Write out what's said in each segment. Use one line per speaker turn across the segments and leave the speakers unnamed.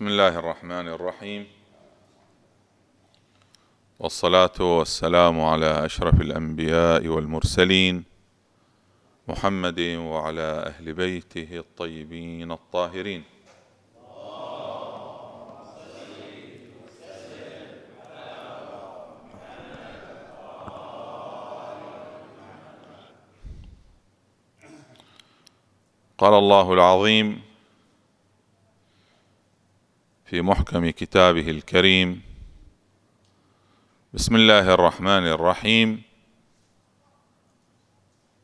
بسم الله الرحمن الرحيم والصلاة والسلام على أشرف الأنبياء والمرسلين محمد وعلى أهل بيته الطيبين الطاهرين قال الله العظيم في محكم كتابه الكريم بسم الله الرحمن الرحيم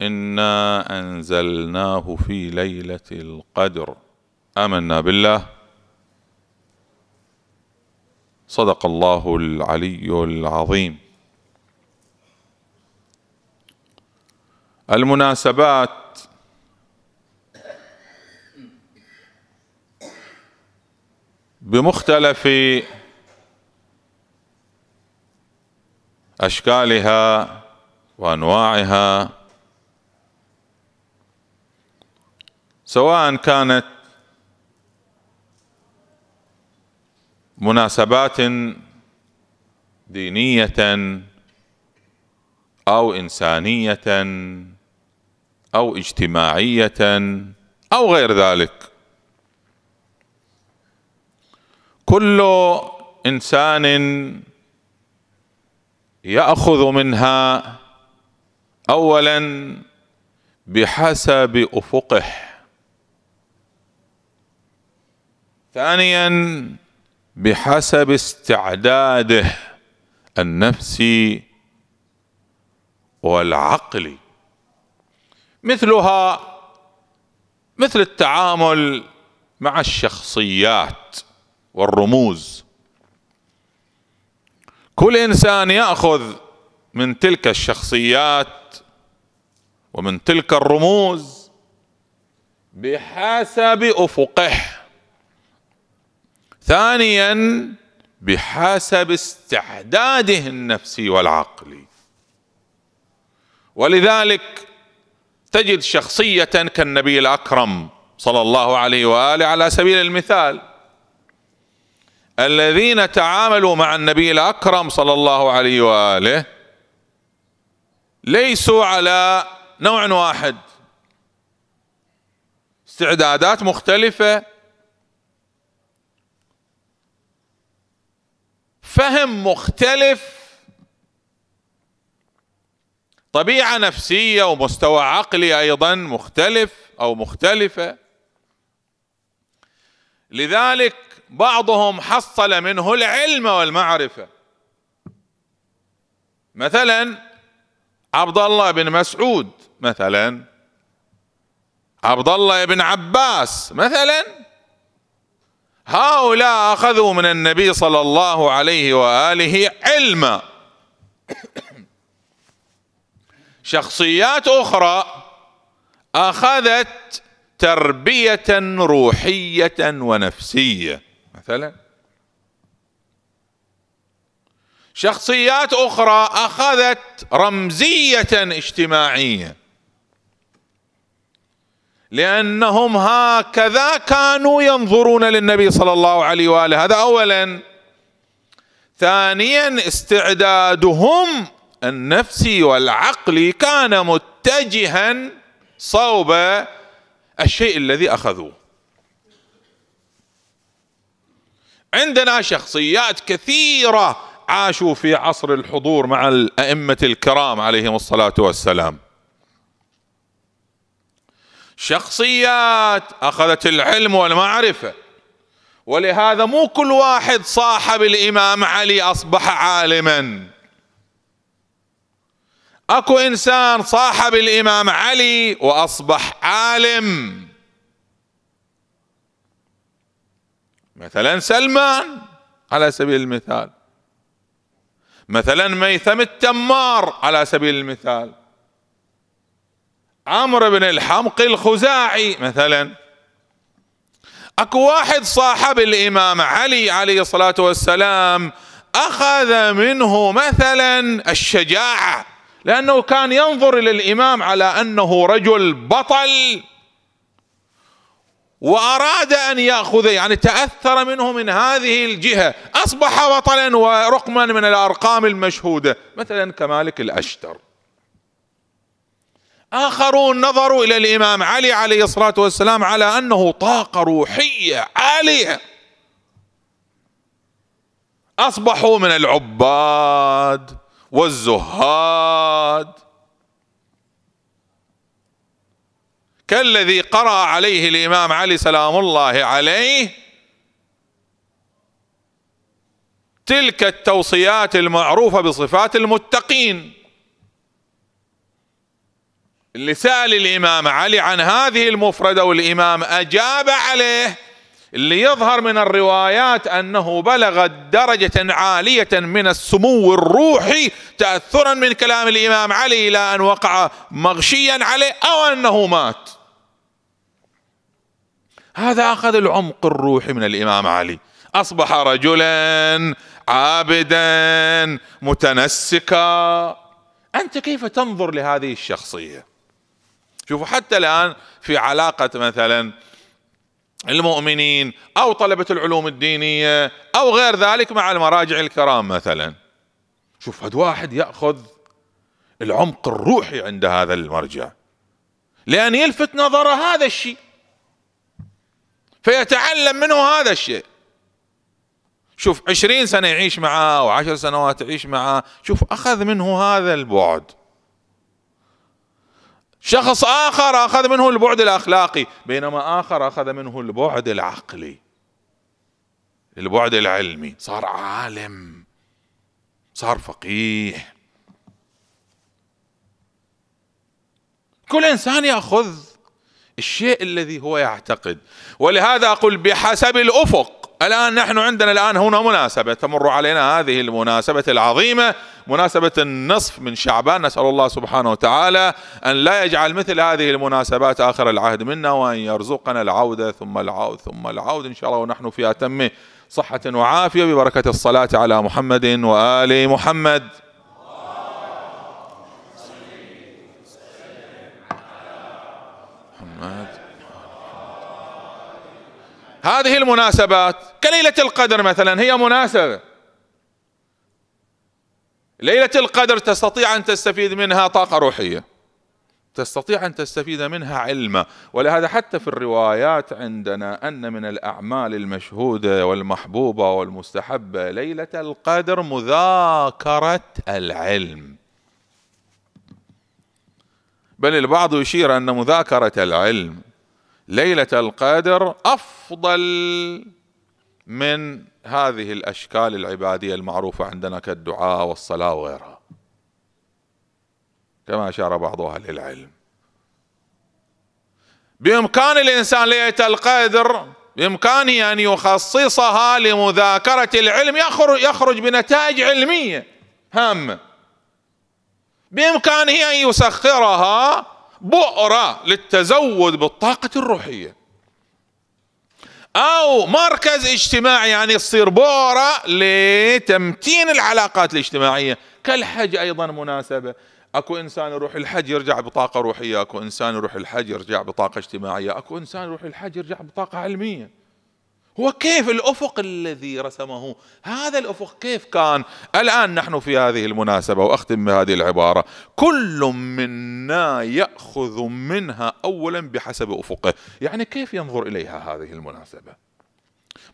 انا انزلناه في ليله القدر امنا بالله صدق الله العلي العظيم المناسبات بمختلف اشكالها وانواعها سواء كانت مناسبات دينيه او انسانيه او اجتماعيه او غير ذلك كل انسان ياخذ منها اولا بحسب افقه ثانيا بحسب استعداده النفسي والعقلي مثلها مثل التعامل مع الشخصيات والرموز كل انسان ياخذ من تلك الشخصيات ومن تلك الرموز بحسب افقه ثانيا بحسب استعداده النفسي والعقلي ولذلك تجد شخصيه كالنبي الاكرم صلى الله عليه واله على سبيل المثال الذين تعاملوا مع النبي الأكرم صلى الله عليه وآله ليسوا على نوع واحد استعدادات مختلفة فهم مختلف طبيعة نفسية ومستوى عقلي أيضا مختلف أو مختلفة لذلك بعضهم حصل منه العلم والمعرفه مثلا عبد الله بن مسعود مثلا عبد الله بن عباس مثلا هؤلاء اخذوا من النبي صلى الله عليه واله علما شخصيات اخرى اخذت تربيه روحيه ونفسيه مثلا شخصيات اخرى اخذت رمزيه اجتماعيه لانهم هكذا كانوا ينظرون للنبي صلى الله عليه واله هذا اولا ثانيا استعدادهم النفسي والعقلي كان متجها صوب الشيء الذي اخذوه عندنا شخصيات كثيرة عاشوا في عصر الحضور مع الأئمة الكرام عليهم الصلاة والسلام شخصيات أخذت العلم والمعرفة ولهذا مو كل واحد صاحب الإمام علي أصبح عالما أكو إنسان صاحب الإمام علي وأصبح عالم مثلا سلمان على سبيل المثال مثلا ميثم التمار على سبيل المثال عمرو بن الحمق الخزاعي مثلا اكو واحد صاحب الامام علي عليه الصلاه والسلام اخذ منه مثلا الشجاعه لانه كان ينظر الى الامام على انه رجل بطل وأراد أن يأخذ يعني تأثر منه من هذه الجهة أصبح بطلا ورقما من الأرقام المشهودة مثلا كمالك الأشتر آخرون نظروا إلى الإمام علي عليه الصلاة والسلام على أنه طاقة روحية عالية أصبحوا من العباد والزهاد كالذي قرأ عليه الإمام علي سلام الله عليه تلك التوصيات المعروفة بصفات المتقين اللي سأل الإمام علي عن هذه المفردة والإمام أجاب عليه اللي يظهر من الروايات أنه بلغ درجة عالية من السمو الروحي تأثرا من كلام الإمام علي إلى أن وقع مغشيا عليه أو أنه مات هذا أخذ العمق الروحي من الإمام علي أصبح رجلا عابدا متنسكا أنت كيف تنظر لهذه الشخصية شوفوا حتى الآن في علاقة مثلا المؤمنين أو طلبة العلوم الدينية أو غير ذلك مع المراجع الكرام مثلا شوف هذا واحد يأخذ العمق الروحي عند هذا المرجع لأن يلفت نظره هذا الشيء فيتعلم منه هذا الشيء شوف عشرين سنة يعيش معه وعشر سنوات يعيش معه شوف أخذ منه هذا البعد شخص آخر أخذ منه البعد الأخلاقي بينما آخر أخذ منه البعد العقلي البعد العلمي صار عالم صار فقيه كل إنسان يأخذ الشيء الذي هو يعتقد ولهذا أقول بحسب الأفق الآن نحن عندنا الآن هنا مناسبة تمر علينا هذه المناسبة العظيمة مناسبة النصف من شعبان نسأل الله سبحانه وتعالى أن لا يجعل مثل هذه المناسبات آخر العهد منا وأن يرزقنا العودة ثم العود ثم العود إن شاء الله ونحن في أتم صحة وعافية ببركة الصلاة على محمد وآل محمد هذه المناسبات كليلة القدر مثلا هي مناسبة ليلة القدر تستطيع أن تستفيد منها طاقة روحية تستطيع أن تستفيد منها علما ولهذا حتى في الروايات عندنا أن من الأعمال المشهودة والمحبوبة والمستحبة ليلة القدر مذاكرة العلم بل البعض يشير أن مذاكرة العلم ليله القدر افضل من هذه الاشكال العباديه المعروفه عندنا كالدعاء والصلاه وغيرها كما اشار بعض اهل العلم بامكان الانسان ليله القدر بامكانه ان يخصصها لمذاكره العلم يخرج بنتائج علميه هامه بامكانه ان يسخرها بؤرة للتزود بالطاقة الروحية أو مركز اجتماعي يعني تصير بؤرة لتمتين العلاقات الاجتماعية كالحج أيضا مناسبة اكو انسان يروح الحج يرجع بطاقه روحيه، اكو انسان يروح الحج يرجع بطاقه اجتماعيه، اكو انسان يروح الحج يرجع بطاقه علميه. هو كيف الأفق الذي رسمه هذا الأفق كيف كان الآن نحن في هذه المناسبة وأختم بهذه العبارة كل منا يأخذ منها أولا بحسب أفقه يعني كيف ينظر إليها هذه المناسبة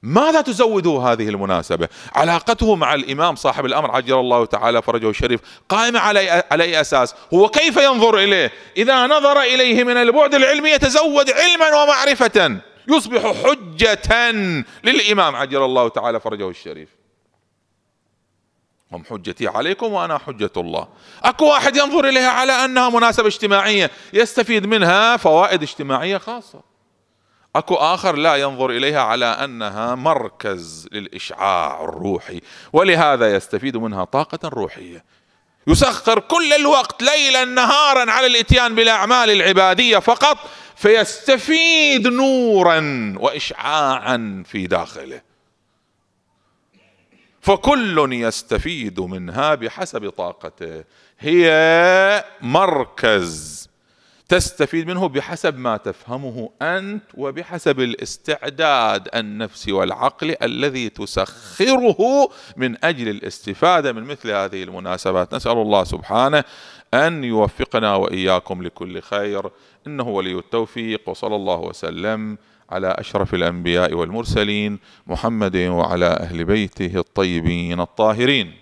ماذا تزوده هذه المناسبة علاقته مع الإمام صاحب الأمر عجل الله تعالى فرجه الشريف قائمة على, على أي أساس هو كيف ينظر إليه إذا نظر إليه من البعد العلمي يتزود علما ومعرفة يصبح حجة للإمام عجل الله تعالى فرجه الشريف هم حجتي عليكم وأنا حجة الله أكو واحد ينظر إليها على أنها مناسبة اجتماعية يستفيد منها فوائد اجتماعية خاصة أكو آخر لا ينظر إليها على أنها مركز للإشعاع الروحي ولهذا يستفيد منها طاقة روحية يسخر كل الوقت ليلا نهارا على الاتيان بالاعمال العباديه فقط فيستفيد نورا واشعاعا في داخله فكل يستفيد منها بحسب طاقته هي مركز تستفيد منه بحسب ما تفهمه انت وبحسب الاستعداد النفسي والعقلي الذي تسخره من اجل الاستفاده من مثل هذه المناسبات نسال الله سبحانه أن يوفقنا وإياكم لكل خير إنه ولي التوفيق وصلى الله وسلم على أشرف الأنبياء والمرسلين محمد وعلى أهل بيته الطيبين الطاهرين